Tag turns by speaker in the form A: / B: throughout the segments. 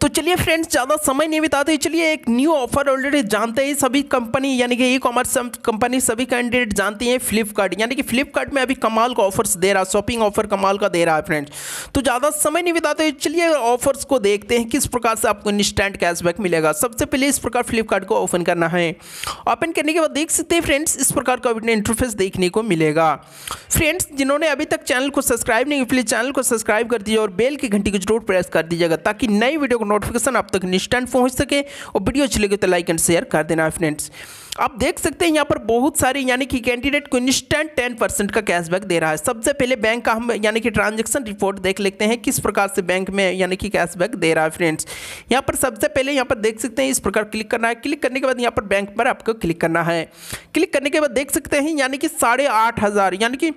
A: तो चलिए फ्रेंड्स ज़्यादा समय नहीं बिताते चलिए एक न्यू ऑफर ऑलरेडी जानते हैं सभी कंपनी यानी कि ई कॉमर्स कंपनी सभी कैंडिडेट जानती हैं फ्लिपकार्ट यानी कि फ्लिपकार्ट में अभी कमाल का ऑफर्स दे रहा है शॉपिंग ऑफर कमाल का दे रहा है फ्रेंड्स तो ज़्यादा समय नहीं बिताते चलिए ऑफर्स को देखते हैं किस प्रकार से आपको इंस्टेंट कैशबैक मिलेगा सबसे पहले इस प्रकार फ्लिपकार्ट को ओपन करना है ओपन करने के बाद देख सकते हैं फ्रेंड्स इस प्रकार का इंटरफेस देखने को मिलेगा फ्रेंड्स जिन्होंने अभी तक चैनल को सब्सक्राइब नहीं प्लीज़ चैनल को सब्सक्राइब कर दीजिए और बेल की घंटी को जरूर प्रेस कर दीजिएगा ताकि नई वीडियो को नोटिफिकेशन आप तक इंस्टेंट पहुंच सके और वीडियो अच्छी लगे तो लाइक एंड शेयर कर देना फ्रेंड्स आप देख सकते हैं यहाँ पर बहुत सारे यानी कि कैंडिडेट को इंस्टेंट टेन परसेंट का कैशबैक दे रहा है सबसे पहले बैंक का हम यानी कि ट्रांजेक्शन रिपोर्ट देख लेते हैं किस प्रकार से बैंक में यानी कि कैशबैक दे रहा है फ्रेंड्स यहाँ पर सबसे पहले यहाँ पर देख सकते हैं इस प्रकार क्लिक करना है क्लिक करने के बाद यहाँ पर बैंक पर आपको क्लिक करना है क्लिक करने के बाद देख सकते हैं यानी कि साढ़े आठ हज़ार यानी कि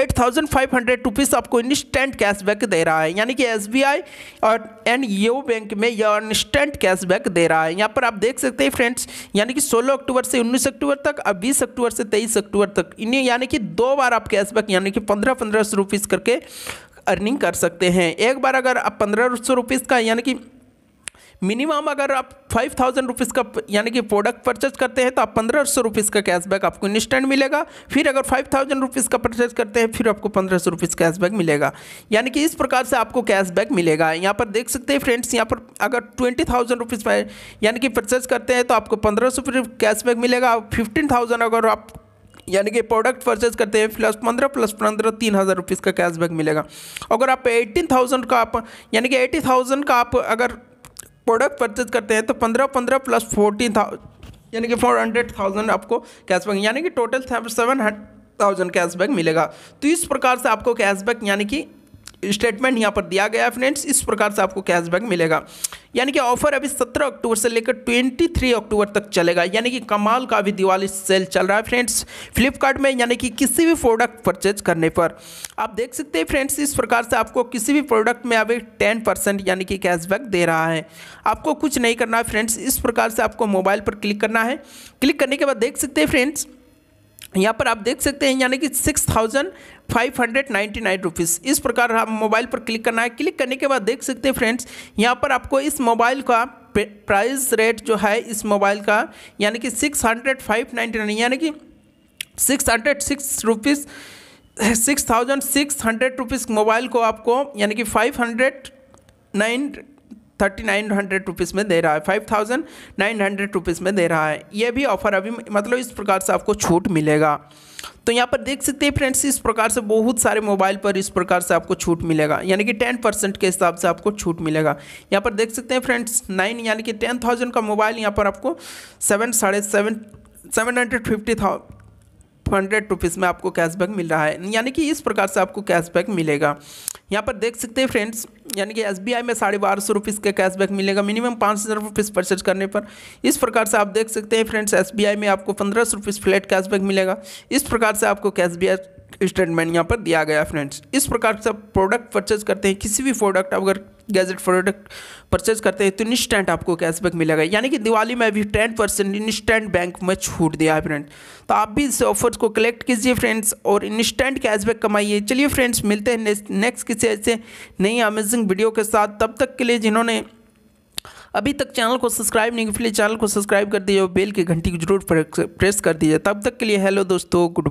A: eight thousand five hundred rupees आपको इंस्टेंट कैशबैक दे रहा है यानी कि एस बी आई और एन बैंक में यह इंस्टेंट कैशबैक दे रहा है यहाँ पर आप देख सकते हैं फ्रेंड्स यानी कि सोलह अक्टूबर से उन्नीस अक्टूबर तक और बीस अक्टूबर से तेईस अक्टूबर तक इन्हें यानी कि दो बार आप कैशबैक यानी कि पंद्रह पंद्रह सौ रुपीज़ करके अर्निंग कर सकते हैं एक बार अगर आप पंद्रह सौ रुपीज़ का यानी कि मिनिमम अगर आप फाइव थाउजेंड रुपीज़ का यानी कि प्रोडक्ट परचेज करते हैं तो आप पंद्रह सौ रुपीज़ का कैशबैक आपको इंस्टेंट मिलेगा फिर अगर फाइव थाउजेंड रुपीज़ का परचेज करते हैं फिर आपको पंद्रह सौ रुपीज़ कैशबैक मिलेगा यानी कि इस प्रकार से आपको कैशबैक मिलेगा यहाँ पर देख सकते हैं फ्रेंड्स यहाँ पर अगर ट्वेंटी थाउजेंड रुपीज़ यानी कि परचेज करते हैं तो आपको पंद्रह सौ कैशबैक मिलेगा फिफ्टीन थाउजेंड अगर आप यानी कि प्रोडक्ट परचेज करते हैं प्लस पंद्रह प्लस पंद्रह तीन हज़ार रुपीज़ का कैशबैक मिलेगा अगर आप एट्टीन थाउजेंड का आप यानी कि एटी थाउजेंड का आप अगर प्रोडक्ट परचेज करते हैं तो पंद्रह पंद्रह प्लस फोर्टी थाउजेंड यानी कि फोर हंड्रेड थाउजेंड आपको कैशबैक यानी कि टोटल सेवन थाउजेंड कैशबैक मिलेगा तो इस प्रकार से आपको कैशबैक यानी कि स्टेटमेंट यहाँ पर दिया गया है फ्रेंड्स इस प्रकार से आपको कैशबैक मिलेगा यानी कि ऑफर अभी 17 अक्टूबर से लेकर 23 अक्टूबर तक चलेगा यानी कि कमाल का अभी दिवाली सेल चल रहा है फ्रेंड्स फ्लिपकार्ट में यानी कि किसी भी प्रोडक्ट परचेज करने पर आप देख सकते हैं फ्रेंड्स इस प्रकार से आपको किसी भी प्रोडक्ट में अभी टेन परसेंट यानी कि कैशबैक दे रहा है आपको कुछ नहीं करना है फ्रेंड्स इस प्रकार से आपको मोबाइल पर क्लिक करना है क्लिक करने के बाद देख सकते हैं फ्रेंड्स यहाँ पर आप देख सकते हैं यानी कि six thousand five hundred ninety nine rupees इस प्रकार हम मोबाइल पर क्लिक करना है क्लिक करने के बाद देख सकते हैं फ्रेंड्स यहाँ पर आपको इस मोबाइल का प्राइस रेट जो है इस मोबाइल का यानी कि six hundred five ninety nine यानी कि six hundred six rupees six thousand six hundred rupees mobile को आपको यानी कि five hundred nine thirty nine hundred rupees में दे रहा है five thousand nine hundred rupees में दे रहा है ये भी ऑफर अभी मतलब इस प्रकार से आपको छूट मिलेगा तो यहाँ पर देख सकते हैं फ्रेंड्स इस प्रकार से बहुत सारे मोबाइल पर इस प्रकार से आपको छूट मिलेगा यानी कि टेन परसेंट के हिसाब से आपको छूट मिलेगा यहाँ पर देख सकते हैं फ्रेंड्स नाइन यानी कि टेन थाउजेंड का मोबाइल यहाँ पर आपको सेवन साढ़े सेवन सेवन हंड्रेड फिफ्टी था हंड्रेड रुपीज़ में आपको कैशबैक मिल रहा है यानी कि इस प्रकार से आपको कैशबैक मिलेगा यहाँ पर देख सकते हैं फ्रेंड्स यानी कि एस में साढ़े बारह सौ रुपीज़ का कैशबैक मिलेगा मिनिमम पाँच हज़ार रुपीज़ परचेज करने पर इस प्रकार से आप देख सकते हैं फ्रेंड्स एस में आपको पंद्रह सौ रुपीज़ फ्लैट कैशबैक मिलेगा इस प्रकार से आपको बी स्टेटमेंट यहाँ पर दिया गया फ्रेंड्स इस प्रकार से आप प्रोडक्ट परचेज करते हैं किसी भी प्रोडक्ट अगर गैजेट प्रोडक्ट परचेज करते हैं तो इंस्टेंट आपको कैशबैक मिलेगा यानी कि दिवाली में अभी टेन परसेंट इंस्टेंट बैंक में छूट दिया है फ्रेंड तो आप भी इस ऑफर्स को कलेक्ट कीजिए फ्रेंड्स और इंस्टेंट कैशबैक कमाइए चलिए फ्रेंड्स मिलते हैं नेक्स्ट किसी ऐसे नई अमेजिंग वीडियो के साथ तब तक के लिए जिन्होंने अभी तक चैनल को सब्सक्राइब नहीं किया चैनल को सब्सक्राइब कर दीजिए और बेल की घंटी को जरूर प्रेस कर दीजिए तब तक के लिए हेलो दोस्तों गुड